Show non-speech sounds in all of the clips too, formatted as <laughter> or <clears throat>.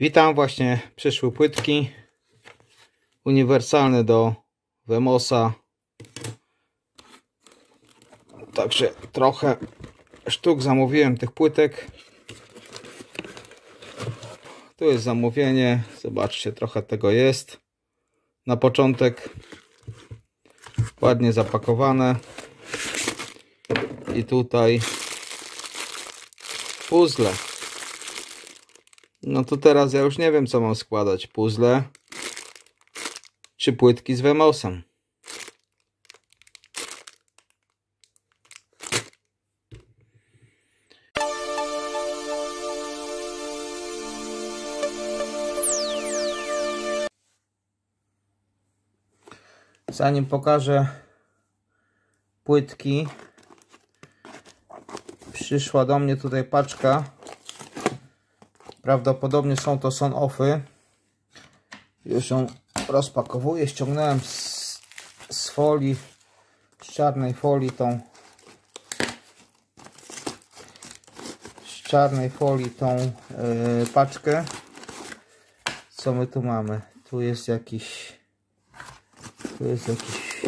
Witam, właśnie przyszły płytki uniwersalne do Wemosa. Także trochę sztuk zamówiłem tych płytek. Tu jest zamówienie, zobaczcie, trochę tego jest. Na początek ładnie zapakowane. I tutaj puzzle. No to teraz ja już nie wiem, co mam składać. Puzzle czy płytki z Wemosem. Zanim pokażę płytki, przyszła do mnie tutaj paczka Prawdopodobnie są to son-offy. Już ją rozpakowuję. Ściągnąłem z, z folii, z czarnej folii tą z czarnej folii tą yy, paczkę. Co my tu mamy? Tu jest jakiś tu jest jakiś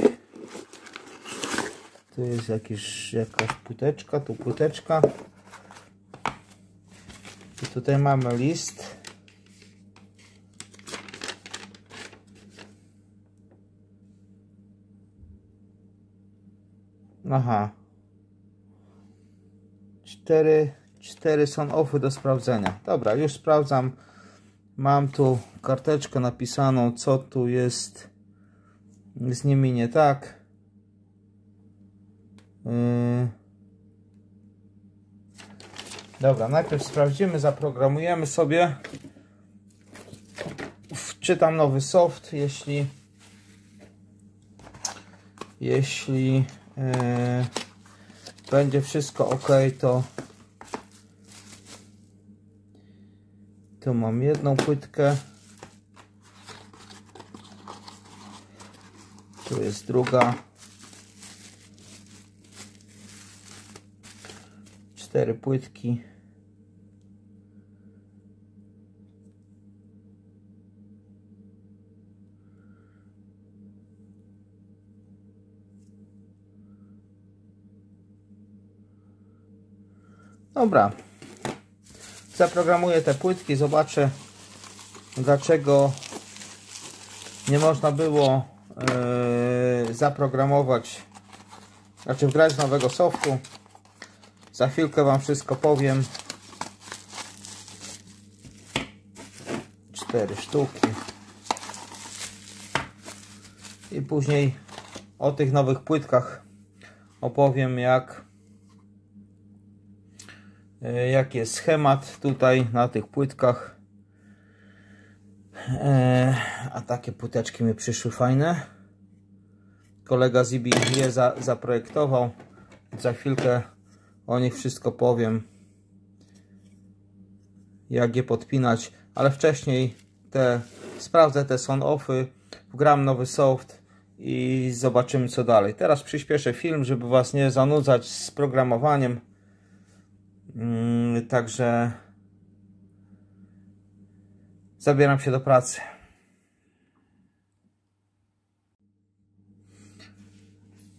tu jest jakiś jakaś płyteczka, tu płyteczka i tutaj mamy list. Aha. Cztery, cztery są ofy do sprawdzenia. Dobra, już sprawdzam. Mam tu karteczkę napisaną, co tu jest z nimi nie tak. Yy. Dobra, najpierw sprawdzimy, zaprogramujemy sobie. Wczytam nowy soft, jeśli jeśli yy, będzie wszystko ok, to tu mam jedną płytkę tu jest druga cztery płytki Dobra. Zaprogramuję te płytki, zobaczę dlaczego nie można było yy, zaprogramować, znaczy wgrać nowego softu. Za chwilkę Wam wszystko powiem. Cztery sztuki. I później o tych nowych płytkach opowiem jak E, jaki jest schemat tutaj na tych płytkach. E, a takie płyteczki mi przyszły fajne. Kolega Zibi je za, zaprojektował. Za chwilkę o nich wszystko powiem. Jak je podpinać. Ale wcześniej te sprawdzę te son-offy. Wgram nowy soft i zobaczymy co dalej. Teraz przyspieszę film, żeby Was nie zanudzać z programowaniem. Mm, także zabieram się do pracy.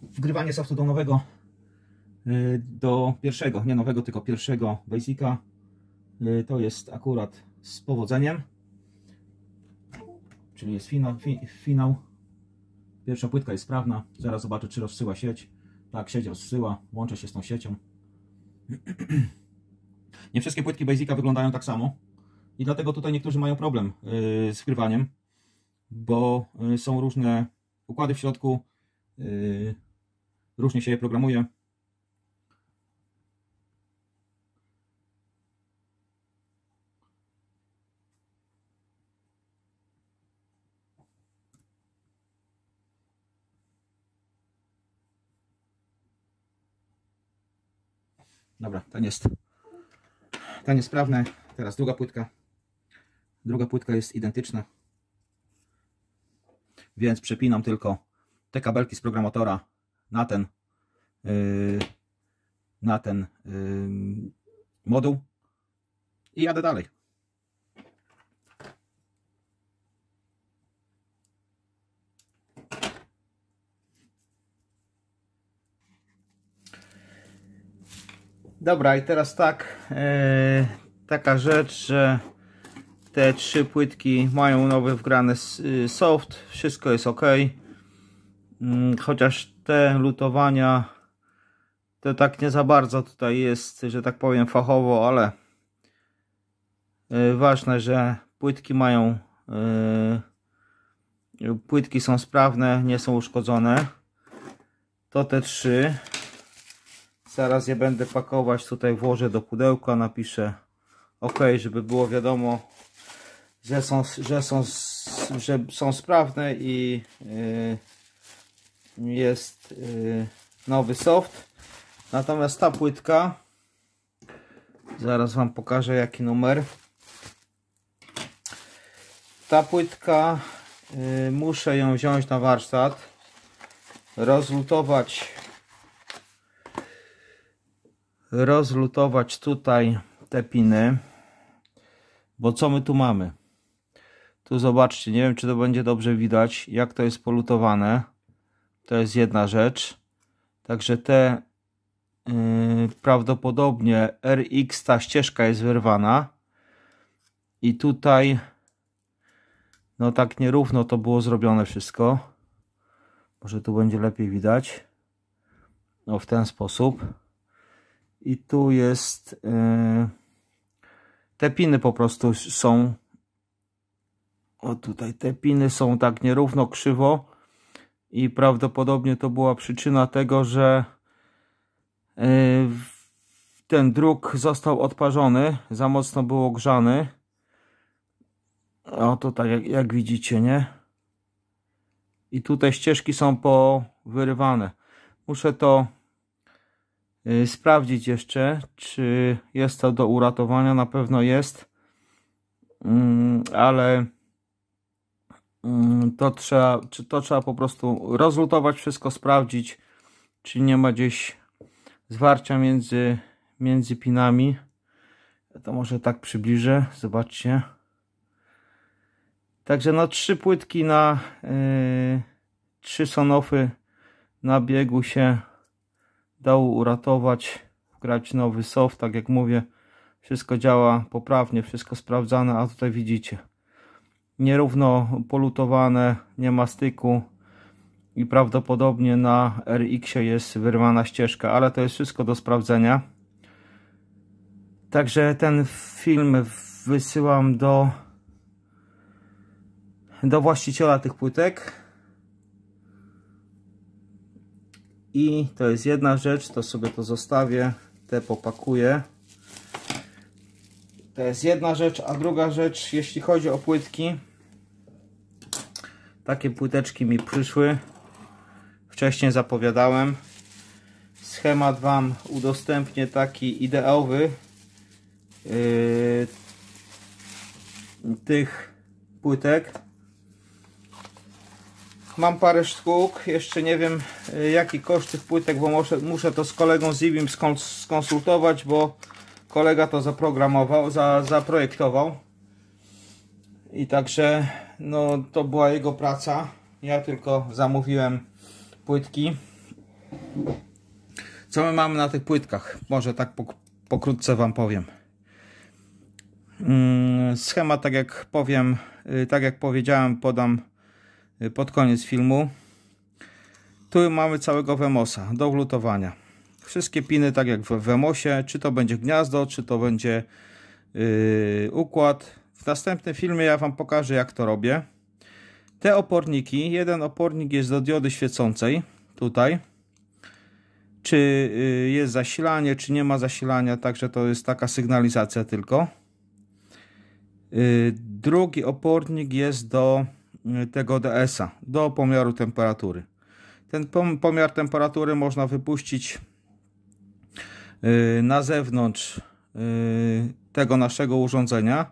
Wgrywanie softu do nowego, y, do pierwszego, nie nowego, tylko pierwszego Basica y, to jest akurat z powodzeniem. Czyli jest finał, finał. Pierwsza płytka jest sprawna. Zaraz zobaczę, czy rozsyła sieć. Tak, sieć rozsyła. Łączę się z tą siecią. <clears throat> Nie wszystkie płytki Basica wyglądają tak samo i dlatego tutaj niektórzy mają problem y, z wkrywaniem, bo y, są różne układy w środku, y, różnie się je programuje. Dobra, ten jest. Ta niesprawne. Teraz druga płytka. Druga płytka jest identyczna. Więc przepinam tylko te kabelki z programatora na ten yy, na ten yy, moduł i jadę dalej. Dobra, i teraz tak, e, taka rzecz, że te trzy płytki mają nowe wgrane y, soft, wszystko jest ok. Mm, chociaż te lutowania to tak nie za bardzo tutaj jest, że tak powiem fachowo, ale e, ważne, że płytki mają e, płytki są sprawne, nie są uszkodzone. To te trzy Zaraz je będę pakować, tutaj włożę do pudełka, napiszę OK, żeby było wiadomo, że są, że są, że są sprawne i yy, jest yy, nowy soft. Natomiast ta płytka, zaraz Wam pokażę jaki numer. Ta płytka, yy, muszę ją wziąć na warsztat, rozlutować rozlutować tutaj te piny, bo co my tu mamy? Tu zobaczcie, nie wiem czy to będzie dobrze widać, jak to jest polutowane. To jest jedna rzecz. Także te yy, prawdopodobnie RX ta ścieżka jest wyrwana. I tutaj no tak nierówno to było zrobione wszystko. Może tu będzie lepiej widać. No w ten sposób i tu jest y, te piny po prostu są o tutaj te piny są tak nierówno krzywo i prawdopodobnie to była przyczyna tego, że y, ten druk został odparzony, za mocno był ogrzany o to tak jak, jak widzicie nie i tutaj ścieżki są powyrywane muszę to Y, sprawdzić jeszcze, czy jest to do uratowania. Na pewno jest, mm, ale mm, to trzeba, czy to trzeba po prostu rozlutować wszystko, sprawdzić, czy nie ma gdzieś zwarcia między, między pinami. to może tak przybliżę, zobaczcie. Także na trzy płytki na yy, trzy sonofy na biegu się Dał uratować, wgrać nowy soft, tak jak mówię, wszystko działa poprawnie, wszystko sprawdzane, a tutaj widzicie, nierówno polutowane, nie ma styku i prawdopodobnie na RX jest wyrwana ścieżka, ale to jest wszystko do sprawdzenia. Także ten film wysyłam do, do właściciela tych płytek i to jest jedna rzecz, to sobie to zostawię, te popakuję. To jest jedna rzecz, a druga rzecz, jeśli chodzi o płytki, takie płyteczki mi przyszły, wcześniej zapowiadałem. Schemat Wam udostępnię taki ideowy yy, tych płytek Mam parę sztuk, jeszcze nie wiem y, jaki koszt tych płytek, bo muszę, muszę to z kolegą z skonsultować, bo kolega to zaprogramował, za, zaprojektował. I także no, to była jego praca. Ja tylko zamówiłem płytki. Co my mamy na tych płytkach? Może tak pokrótce Wam powiem. Mm, Schemat, tak jak powiem, y, tak jak powiedziałem, podam Y, pod koniec filmu. Tu mamy całego Wemosa do wlutowania. Wszystkie piny tak jak w Wemosie, czy to będzie gniazdo, czy to będzie yy, układ. W następnym filmie ja Wam pokażę jak to robię. Te oporniki, jeden opornik jest do diody świecącej, tutaj. Czy y, jest zasilanie, czy nie ma zasilania, także to jest taka sygnalizacja tylko. Y, drugi opornik jest do Y, tego DS-a do pomiaru temperatury. Ten pomiar temperatury można wypuścić y, na zewnątrz y, tego naszego urządzenia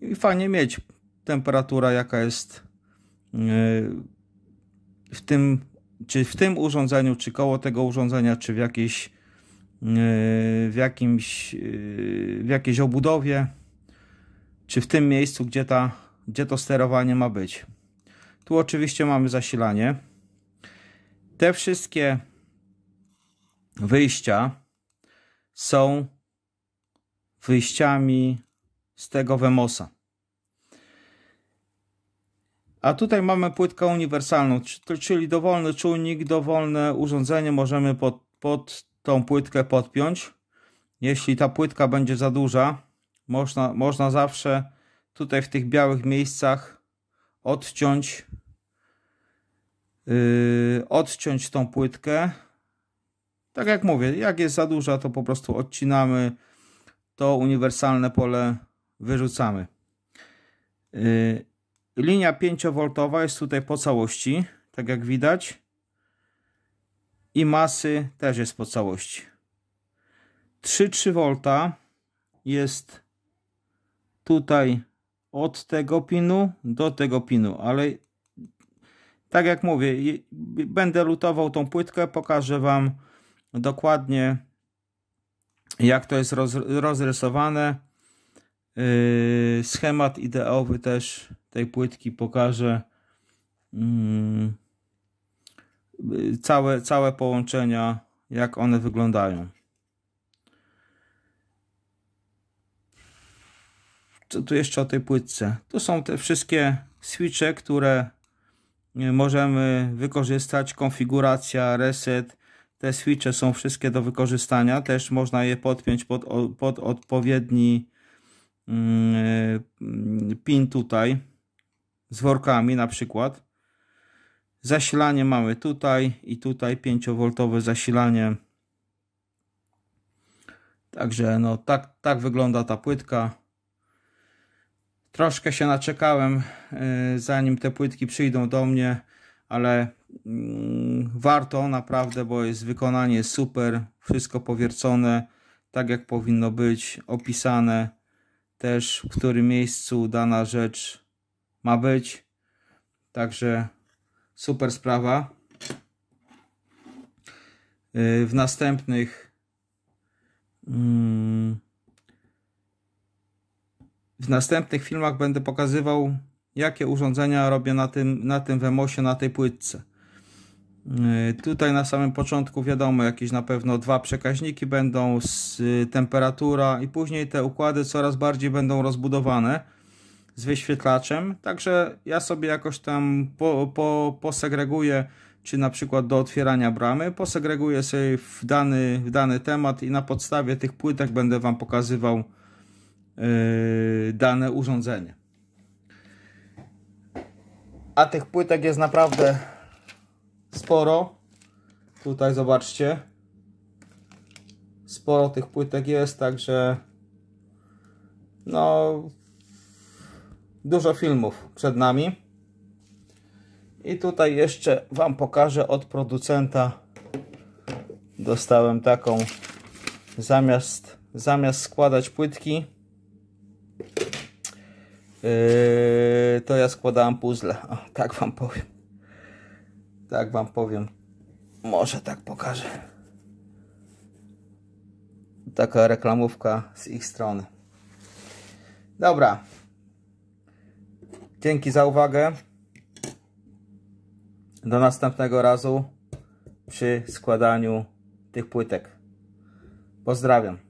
i fajnie mieć temperatura jaka jest w tym czy w tym urządzeniu, czy koło tego urządzenia, czy w jakiejś w jakimś w jakiejś obudowie, czy w tym miejscu, gdzie ta gdzie to sterowanie ma być. Tu oczywiście mamy zasilanie. Te wszystkie wyjścia są wyjściami z tego Wemosa. A tutaj mamy płytkę uniwersalną, czyli dowolny czujnik, dowolne urządzenie możemy pod, pod tą płytkę podpiąć. Jeśli ta płytka będzie za duża, można, można zawsze tutaj w tych białych miejscach odciąć yy, odciąć tą płytkę tak jak mówię, jak jest za duża to po prostu odcinamy to uniwersalne pole wyrzucamy yy, linia 5V jest tutaj po całości tak jak widać i masy też jest po całości 3,3 V jest tutaj od tego pinu do tego pinu, ale tak jak mówię, będę lutował tą płytkę, pokażę Wam dokładnie jak to jest roz, rozrysowane. Yy, schemat ideowy też tej płytki pokażę. Mm, yy, całe, całe połączenia, jak one wyglądają. Co tu jeszcze o tej płytce? Tu są te wszystkie switche, które e, możemy wykorzystać. Konfiguracja, reset. Te switche są wszystkie do wykorzystania. Też można je podpiąć pod, pod odpowiedni mm, e, pin tutaj z workami na przykład. Zasilanie mamy tutaj i tutaj 5V zasilanie. Także no tak, tak wygląda ta płytka troszkę się naczekałem, y, zanim te płytki przyjdą do mnie, ale mm, warto naprawdę, bo jest wykonanie super, wszystko powiercone, tak jak powinno być, opisane też w którym miejscu dana rzecz ma być. Także super sprawa. Y, w następnych mm, w następnych filmach będę pokazywał, jakie urządzenia robię na tym, na tym Wemosie, na tej płytce. Y, tutaj na samym początku wiadomo, jakieś na pewno dwa przekaźniki będą, z y, temperatura i później te układy coraz bardziej będą rozbudowane z wyświetlaczem. Także ja sobie jakoś tam po, po, posegreguję, czy na przykład do otwierania bramy, posegreguję sobie w dany, w dany temat i na podstawie tych płytek będę Wam pokazywał, Yy, dane urządzenie. A tych płytek jest naprawdę sporo. Tutaj zobaczcie. Sporo tych płytek jest, także no dużo filmów przed nami. I tutaj jeszcze Wam pokażę od producenta. Dostałem taką zamiast, zamiast składać płytki Yy, to ja składałem puzzle. O, tak wam powiem. Tak wam powiem. Może tak pokażę. Taka reklamówka z ich strony. Dobra. Dzięki za uwagę. Do następnego razu przy składaniu tych płytek. Pozdrawiam.